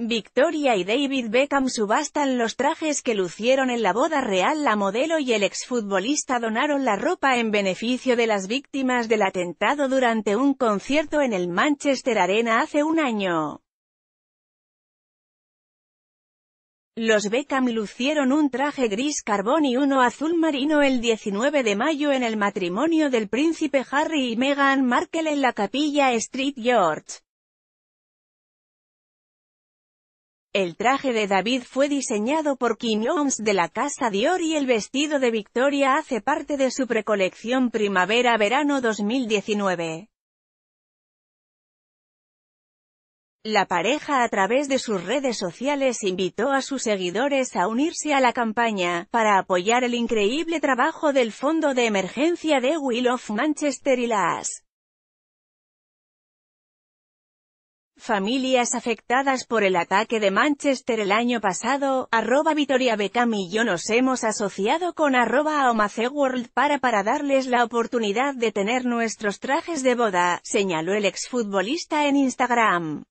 Victoria y David Beckham subastan los trajes que lucieron en la boda real. La modelo y el exfutbolista donaron la ropa en beneficio de las víctimas del atentado durante un concierto en el Manchester Arena hace un año. Los Beckham lucieron un traje gris carbón y uno azul marino el 19 de mayo en el matrimonio del príncipe Harry y Meghan Markle en la capilla Street George. El traje de David fue diseñado por Kim Jones de la Casa Dior y el vestido de Victoria hace parte de su precolección Primavera-Verano 2019. La pareja a través de sus redes sociales invitó a sus seguidores a unirse a la campaña, para apoyar el increíble trabajo del Fondo de Emergencia de Will of Manchester y las Familias afectadas por el ataque de Manchester el año pasado, arroba Vitoria Beckham y yo nos hemos asociado con arroba World para para darles la oportunidad de tener nuestros trajes de boda, señaló el exfutbolista en Instagram.